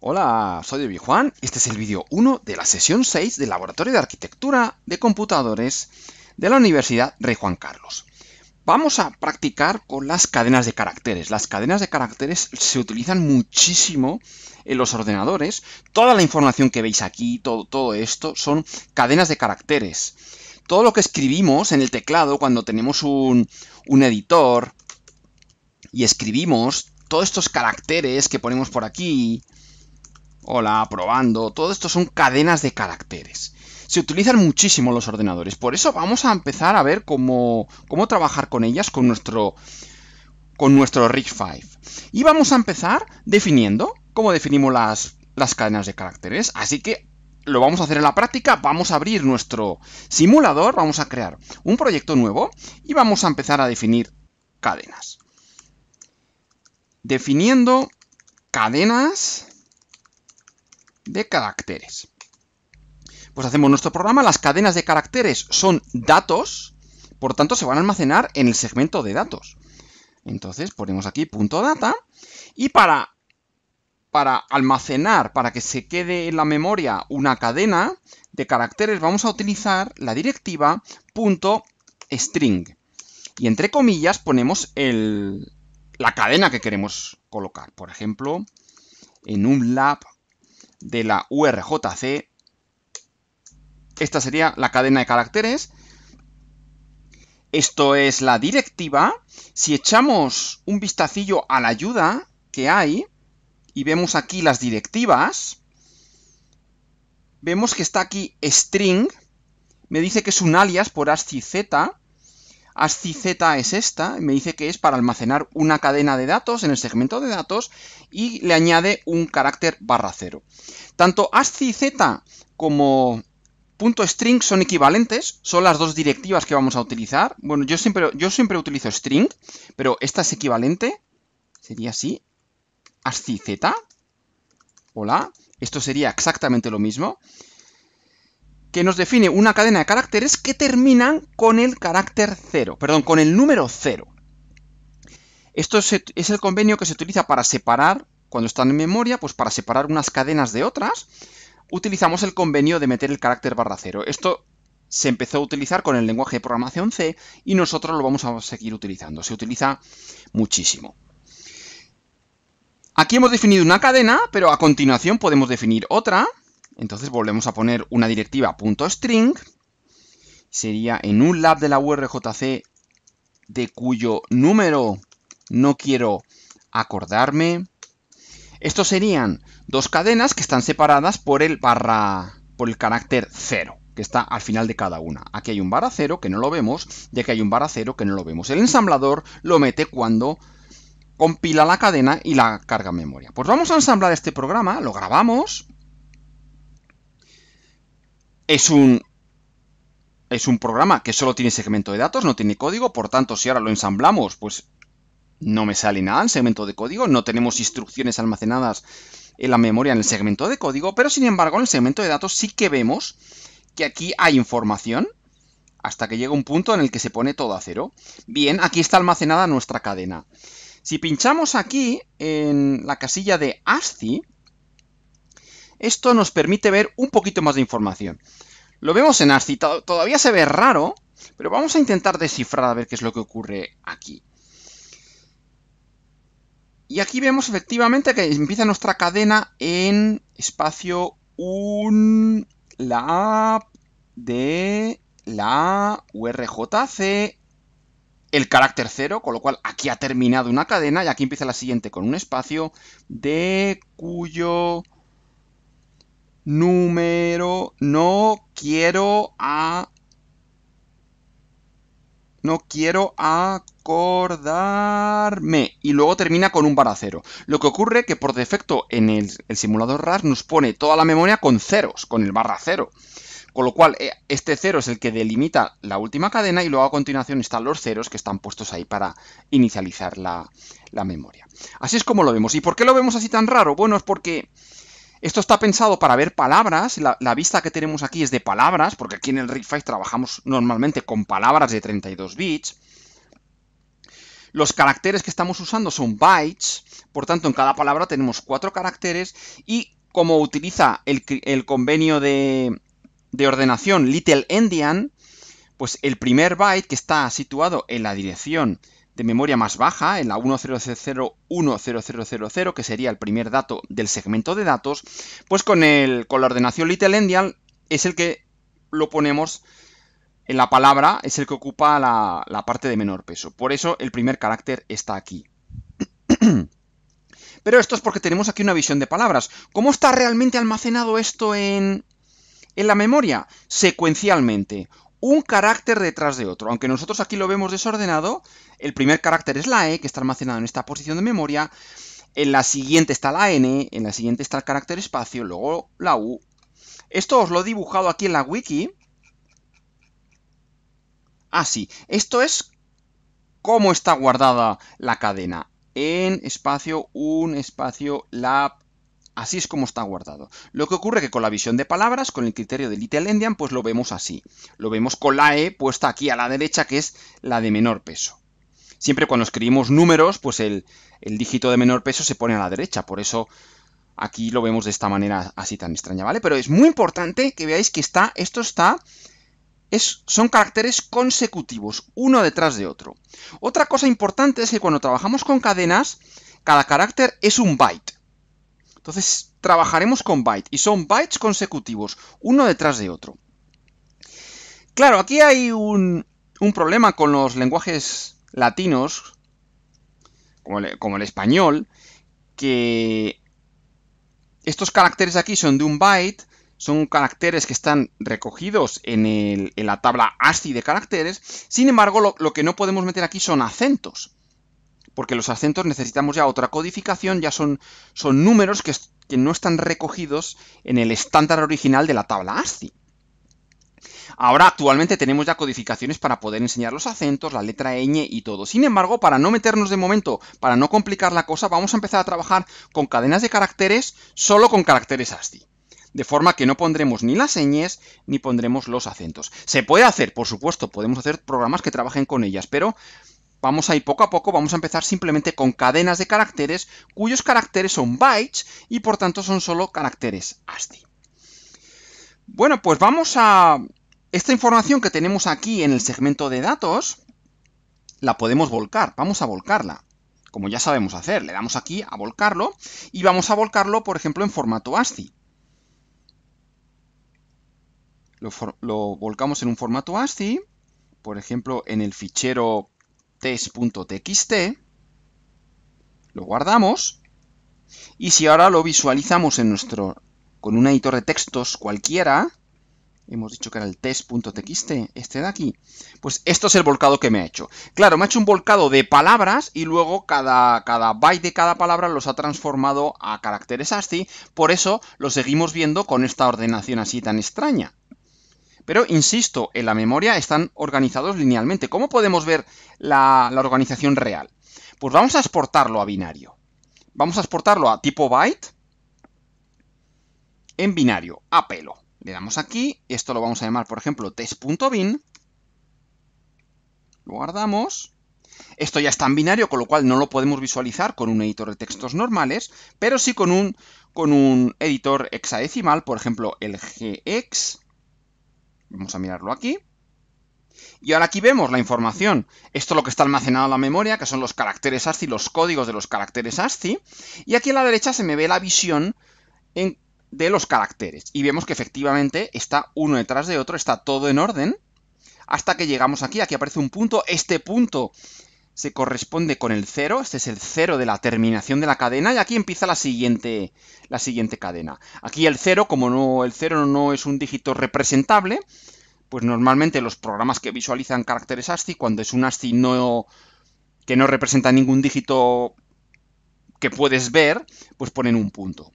Hola, soy David Juan. Este es el vídeo 1 de la sesión 6 del Laboratorio de Arquitectura de Computadores de la Universidad Rey Juan Carlos. Vamos a practicar con las cadenas de caracteres. Las cadenas de caracteres se utilizan muchísimo en los ordenadores. Toda la información que veis aquí, todo, esto, son cadenas de caracteres. Todo lo que escribimos en el teclado cuando tenemos un editor y escribimos, todos estos caracteres que ponemos por aquí, hola, probando, todo esto son cadenas de caracteres. Se utilizan muchísimo los ordenadores, por eso vamos a empezar a ver cómo, trabajar con ellas con nuestro, con nuestro Rich 5. Y vamos a empezar definiendo cómo definimos las, las cadenas de caracteres, así que lo vamos a hacer en la práctica, vamos a abrir nuestro simulador, vamos a crear un proyecto nuevo y vamos a empezar a definir cadenas. Definiendo cadenas de caracteres. Pues hacemos nuestro programa, las cadenas de caracteres son datos, por tanto se van a almacenar en el segmento de datos. Entonces ponemos aquí punto .data y para, para almacenar, para que se quede en la memoria una cadena de caracteres, vamos a utilizar la directiva punto .string. Y entre comillas ponemos el, la cadena que queremos colocar. Por ejemplo, en un lab de la URJC. Esta sería la cadena de caracteres. Esto es la directiva. Si echamos un vistacillo a la ayuda que hay y vemos aquí las directivas, vemos que está aquí string, me dice que es un alias por ASCII Z, ASCII es esta, me dice que es para almacenar una cadena de datos en el segmento de datos y le añade un carácter barra cero. Tanto ASCII Z como punto .string son equivalentes, son las dos directivas que vamos a utilizar. Bueno, yo siempre, yo siempre utilizo string, pero esta es equivalente, sería así, ASCII Z, hola, esto sería exactamente lo mismo que nos define una cadena de caracteres que terminan con el carácter cero, perdón, con el número 0. Esto es el convenio que se utiliza para separar, cuando están en memoria, pues para separar unas cadenas de otras, utilizamos el convenio de meter el carácter barra 0. Esto se empezó a utilizar con el lenguaje de programación C y nosotros lo vamos a seguir utilizando. Se utiliza muchísimo. Aquí hemos definido una cadena, pero a continuación podemos definir otra entonces volvemos a poner una directiva .string, sería en un lab de la URJC de cuyo número no quiero acordarme. Estos serían dos cadenas que están separadas por el barra, por el carácter 0, que está al final de cada una. Aquí hay un barra 0 que no lo vemos, y que hay un barra 0 que no lo vemos. El ensamblador lo mete cuando compila la cadena y la carga en memoria. Pues vamos a ensamblar este programa, lo grabamos es un, es un programa que solo tiene segmento de datos, no tiene código, por tanto, si ahora lo ensamblamos, pues no me sale nada en segmento de código, no tenemos instrucciones almacenadas en la memoria en el segmento de código, pero sin embargo en el segmento de datos sí que vemos que aquí hay información hasta que llega un punto en el que se pone todo a cero. Bien, aquí está almacenada nuestra cadena. Si pinchamos aquí en la casilla de ASCII, esto nos permite ver un poquito más de información. Lo vemos en ASCII, todavía se ve raro, pero vamos a intentar descifrar a ver qué es lo que ocurre aquí. Y aquí vemos efectivamente que empieza nuestra cadena en espacio un la de la URJC, el carácter 0, con lo cual aquí ha terminado una cadena y aquí empieza la siguiente con un espacio de cuyo número, no quiero a, no quiero acordarme. Y luego termina con un barra cero. Lo que ocurre es que por defecto en el, simulador RAS nos pone toda la memoria con ceros, con el barra cero. Con lo cual, eh, este cero es el que delimita la última cadena y luego a continuación están los ceros que están puestos ahí para inicializar la, la memoria. Así es como lo vemos. ¿Y por qué lo vemos así tan raro? Bueno, es porque esto está pensado para ver palabras, la, vista que tenemos aquí es de palabras, porque aquí en el RigFight trabajamos normalmente con palabras de 32 bits. Los caracteres que estamos usando son bytes, por tanto en cada palabra tenemos cuatro caracteres y como utiliza el, convenio de, de ordenación Little Endian, pues el primer byte que está situado en la dirección de memoria más baja, en la 100010000 que sería el primer dato del segmento de datos, pues con, el, con la ordenación little endian es el que lo ponemos en la palabra, es el que ocupa la, la parte de menor peso. Por eso el primer carácter está aquí. Pero esto es porque tenemos aquí una visión de palabras. ¿Cómo está realmente almacenado esto en, en la memoria? Secuencialmente un carácter detrás de otro. Aunque nosotros aquí lo vemos desordenado, el primer carácter es la E, que está almacenado en esta posición de memoria, en la siguiente está la N, en la siguiente está el carácter espacio, luego la U. Esto os lo he dibujado aquí en la wiki. Así, ah, esto es cómo está guardada la cadena. En espacio, un espacio, la Así es como está guardado. Lo que ocurre que con la visión de palabras, con el criterio de Little Endian, pues lo vemos así. Lo vemos con la E puesta aquí a la derecha, que es la de menor peso. Siempre cuando escribimos números, pues el, el dígito de menor peso se pone a la derecha. Por eso aquí lo vemos de esta manera así tan extraña, ¿vale? Pero es muy importante que veáis que está, esto está, es, son caracteres consecutivos, uno detrás de otro. Otra cosa importante es que cuando trabajamos con cadenas, cada carácter es un byte. Entonces trabajaremos con bytes y son bytes consecutivos, uno detrás de otro. Claro, aquí hay un, problema con los lenguajes latinos, como el, español, que estos caracteres aquí son de un byte, son caracteres que están recogidos en, la tabla ASCII de caracteres, sin embargo lo, que no podemos meter aquí son acentos porque los acentos necesitamos ya otra codificación, ya son, son números que, que no están recogidos en el estándar original de la tabla ASCII. Ahora actualmente tenemos ya codificaciones para poder enseñar los acentos, la letra ñ y todo. Sin embargo, para no meternos de momento, para no complicar la cosa, vamos a empezar a trabajar con cadenas de caracteres solo con caracteres ASCII. De forma que no pondremos ni las ñes ni pondremos los acentos. Se puede hacer, por supuesto, podemos hacer programas que trabajen con ellas, pero Vamos a ir poco a poco, vamos a empezar simplemente con cadenas de caracteres cuyos caracteres son bytes y por tanto son solo caracteres ASCII. Bueno, pues vamos a... Esta información que tenemos aquí en el segmento de datos, la podemos volcar, vamos a volcarla como ya sabemos hacer. Le damos aquí a volcarlo y vamos a volcarlo, por ejemplo, en formato ASCII. Lo, lo, volcamos en un formato ASCII, por ejemplo, en el fichero test.txt, lo guardamos, y si ahora lo visualizamos en nuestro, con un editor de textos cualquiera, hemos dicho que era el test.txt, este de aquí, pues esto es el volcado que me ha hecho. Claro, me ha hecho un volcado de palabras y luego cada, cada byte de cada palabra los ha transformado a caracteres ASCII, por eso lo seguimos viendo con esta ordenación así tan extraña. Pero, insisto, en la memoria están organizados linealmente. ¿Cómo podemos ver la, organización real? Pues vamos a exportarlo a binario. Vamos a exportarlo a tipo byte en binario, a pelo. Le damos aquí, esto lo vamos a llamar, por ejemplo, test.bin. Lo guardamos. Esto ya está en binario, con lo cual no lo podemos visualizar con un editor de textos normales, pero sí con un, con un editor hexadecimal, por ejemplo, el GX, Vamos a mirarlo aquí. Y ahora aquí vemos la información. Esto es lo que está almacenado en la memoria, que son los caracteres ASCII, los códigos de los caracteres ASCII. Y aquí a la derecha se me ve la visión de los caracteres. Y vemos que efectivamente está uno detrás de otro, está todo en orden. Hasta que llegamos aquí, aquí aparece un punto. Este punto se corresponde con el 0, este es el 0 de la terminación de la cadena, y aquí empieza la siguiente, la siguiente cadena. Aquí el 0, como no, el 0 no es un dígito representable, pues normalmente los programas que visualizan caracteres ASCII, cuando es un ASCII no, que no representa ningún dígito que puedes ver, pues ponen un punto.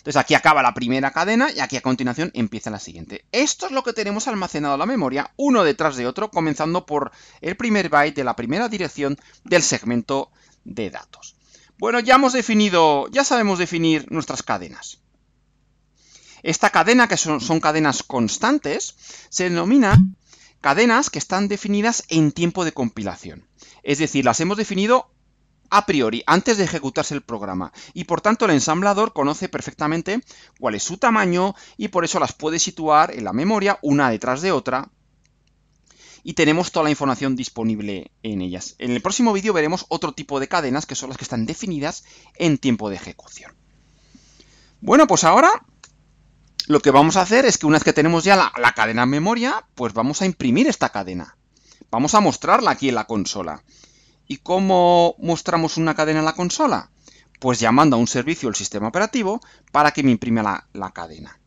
Entonces aquí acaba la primera cadena y aquí a continuación empieza la siguiente. Esto es lo que tenemos almacenado en la memoria, uno detrás de otro, comenzando por el primer byte de la primera dirección del segmento de datos. Bueno, ya hemos definido, ya sabemos definir nuestras cadenas. Esta cadena, que son, son cadenas constantes, se denomina cadenas que están definidas en tiempo de compilación. Es decir, las hemos definido a priori antes de ejecutarse el programa y por tanto el ensamblador conoce perfectamente cuál es su tamaño y por eso las puede situar en la memoria una detrás de otra y tenemos toda la información disponible en ellas. En el próximo vídeo veremos otro tipo de cadenas que son las que están definidas en tiempo de ejecución. Bueno, pues ahora lo que vamos a hacer es que una vez que tenemos ya la, cadena en memoria, pues vamos a imprimir esta cadena. Vamos a mostrarla aquí en la consola. ¿Y cómo mostramos una cadena en la consola? Pues llamando a un servicio del sistema operativo para que me imprima la, la cadena.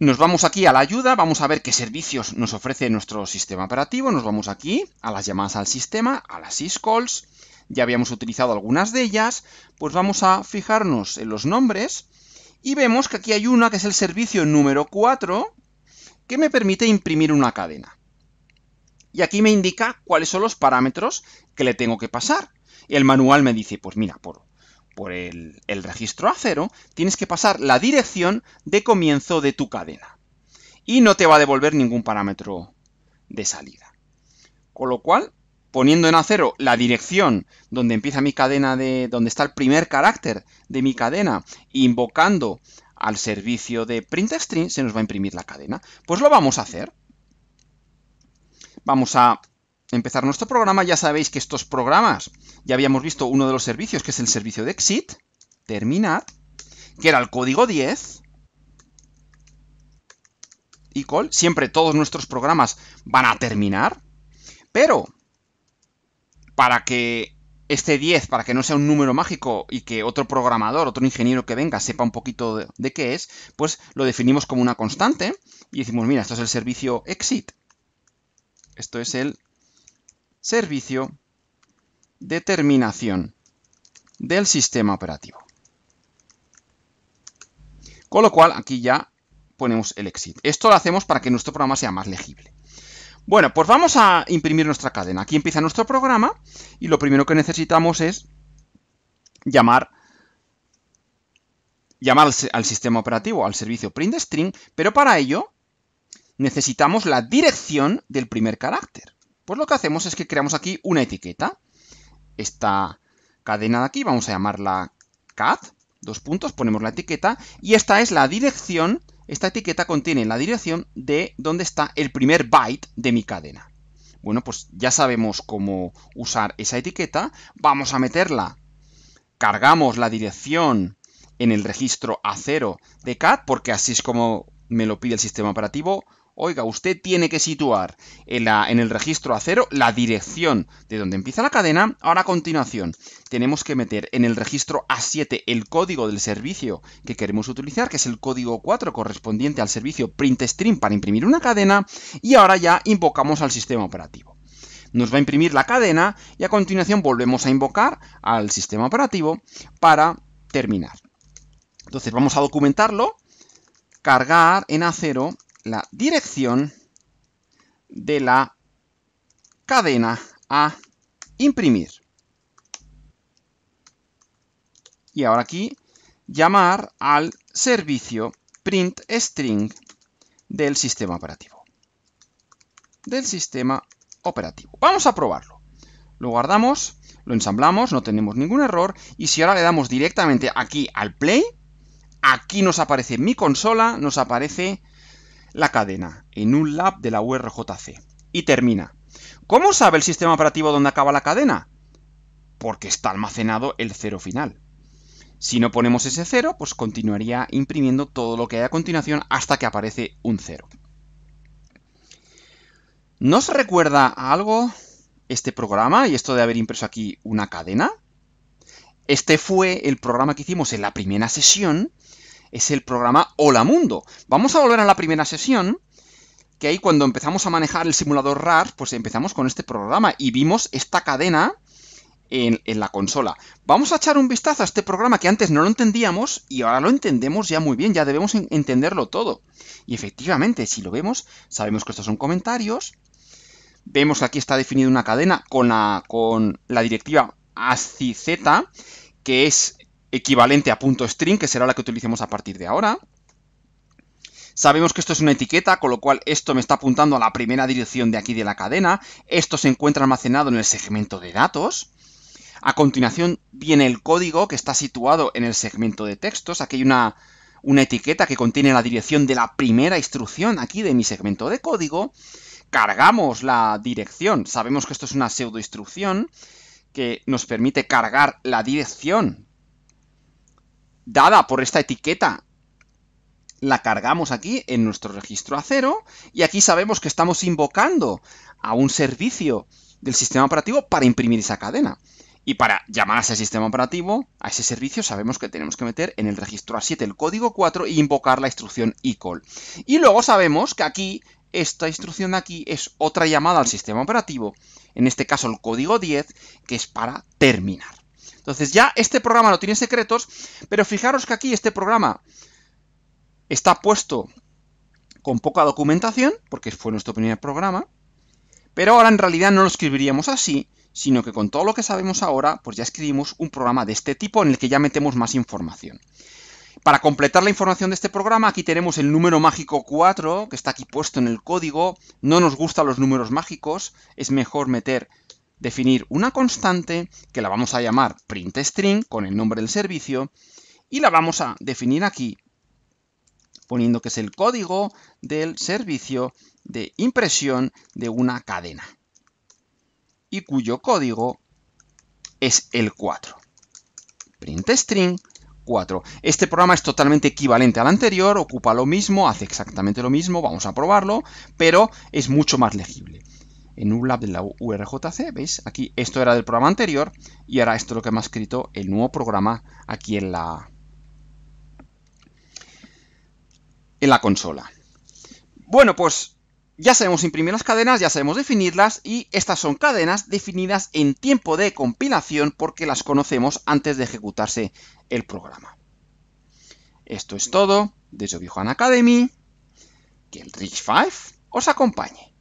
Nos vamos aquí a la ayuda, vamos a ver qué servicios nos ofrece nuestro sistema operativo, nos vamos aquí a las llamadas al sistema, a las syscalls, ya habíamos utilizado algunas de ellas, pues vamos a fijarnos en los nombres y vemos que aquí hay una que es el servicio número 4 que me permite imprimir una cadena y aquí me indica cuáles son los parámetros que le tengo que pasar. El manual me dice, pues mira, por, el, registro A0 tienes que pasar la dirección de comienzo de tu cadena. Y no te va a devolver ningún parámetro de salida. Con lo cual, poniendo en A0 la dirección donde empieza mi cadena de. donde está el primer carácter de mi cadena, invocando al servicio de string se nos va a imprimir la cadena. Pues lo vamos a hacer. Vamos a empezar nuestro programa. Ya sabéis que estos programas, ya habíamos visto uno de los servicios, que es el servicio de exit, terminar, que era el código 10, y call. Siempre todos nuestros programas van a terminar, pero para que este 10, para que no sea un número mágico y que otro programador, otro ingeniero que venga sepa un poquito de qué es, pues lo definimos como una constante y decimos, mira, esto es el servicio exit esto es el servicio de terminación del sistema operativo. Con lo cual, aquí ya ponemos el exit. Esto lo hacemos para que nuestro programa sea más legible. Bueno, pues vamos a imprimir nuestra cadena. Aquí empieza nuestro programa y lo primero que necesitamos es llamar, llamar al, al sistema operativo, al servicio print string, pero para ello necesitamos la dirección del primer carácter. Pues lo que hacemos es que creamos aquí una etiqueta. Esta cadena de aquí vamos a llamarla cat, dos puntos, ponemos la etiqueta, y esta es la dirección, esta etiqueta contiene la dirección de dónde está el primer byte de mi cadena. Bueno, pues ya sabemos cómo usar esa etiqueta, vamos a meterla, cargamos la dirección en el registro A0 de cat, porque así es como me lo pide el sistema operativo, Oiga, usted tiene que situar en, el registro a 0 la dirección de donde empieza la cadena. Ahora a continuación tenemos que meter en el registro A7 el código del servicio que queremos utilizar, que es el código 4 correspondiente al servicio printStream para imprimir una cadena. Y ahora ya invocamos al sistema operativo nos va a imprimir la cadena y a continuación volvemos a invocar al sistema operativo para terminar. Entonces vamos a documentarlo, cargar en A0 la dirección de la cadena a imprimir. Y ahora aquí, llamar al servicio print string del sistema operativo. Del sistema operativo. Vamos a probarlo. Lo guardamos, lo ensamblamos, no tenemos ningún error. Y si ahora le damos directamente aquí al play, aquí nos aparece mi consola, nos aparece la cadena en un lab de la URJC. Y termina. ¿Cómo sabe el sistema operativo dónde acaba la cadena? Porque está almacenado el cero final. Si no ponemos ese cero, pues continuaría imprimiendo todo lo que hay a continuación hasta que aparece un cero. no se recuerda a algo este programa y esto de haber impreso aquí una cadena? Este fue el programa que hicimos en la primera sesión es el programa Hola Mundo. Vamos a volver a la primera sesión, que ahí cuando empezamos a manejar el simulador RAR, pues empezamos con este programa y vimos esta cadena en, la consola. Vamos a echar un vistazo a este programa que antes no lo entendíamos y ahora lo entendemos ya muy bien, ya debemos entenderlo todo. Y efectivamente, si lo vemos, sabemos que estos son comentarios, vemos que aquí está definida una cadena con la, con la directiva ASCII-Z, que es equivalente a punto .string, que será la que utilicemos a partir de ahora. Sabemos que esto es una etiqueta, con lo cual esto me está apuntando a la primera dirección de aquí de la cadena. Esto se encuentra almacenado en el segmento de datos. A continuación viene el código que está situado en el segmento de textos. Aquí hay una, una etiqueta que contiene la dirección de la primera instrucción aquí de mi segmento de código. Cargamos la dirección. Sabemos que esto es una pseudo instrucción que nos permite cargar la dirección dada por esta etiqueta la cargamos aquí en nuestro registro a 0 y aquí sabemos que estamos invocando a un servicio del sistema operativo para imprimir esa cadena. Y para llamar a ese sistema operativo, a ese servicio, sabemos que tenemos que meter en el registro A7 el código 4 e invocar la instrucción eCall. Y luego sabemos que aquí, esta instrucción de aquí es otra llamada al sistema operativo, en este caso el código 10, que es para terminar. Entonces ya este programa no tiene secretos, pero fijaros que aquí este programa está puesto con poca documentación, porque fue nuestro primer programa, pero ahora en realidad no lo escribiríamos así, sino que con todo lo que sabemos ahora, pues ya escribimos un programa de este tipo en el que ya metemos más información. Para completar la información de este programa, aquí tenemos el número mágico 4, que está aquí puesto en el código. No nos gustan los números mágicos, es mejor meter definir una constante que la vamos a llamar printString con el nombre del servicio y la vamos a definir aquí poniendo que es el código del servicio de impresión de una cadena y cuyo código es el 4. printString 4. Este programa es totalmente equivalente al anterior, ocupa lo mismo, hace exactamente lo mismo, vamos a probarlo, pero es mucho más legible en un lab de la URJC, ¿veis? Aquí esto era del programa anterior y ahora esto es lo que me ha escrito el nuevo programa aquí en la, en la consola. Bueno, pues ya sabemos imprimir las cadenas, ya sabemos definirlas y estas son cadenas definidas en tiempo de compilación porque las conocemos antes de ejecutarse el programa. Esto es todo desde Obi Academy. Que el Rich 5 os acompañe.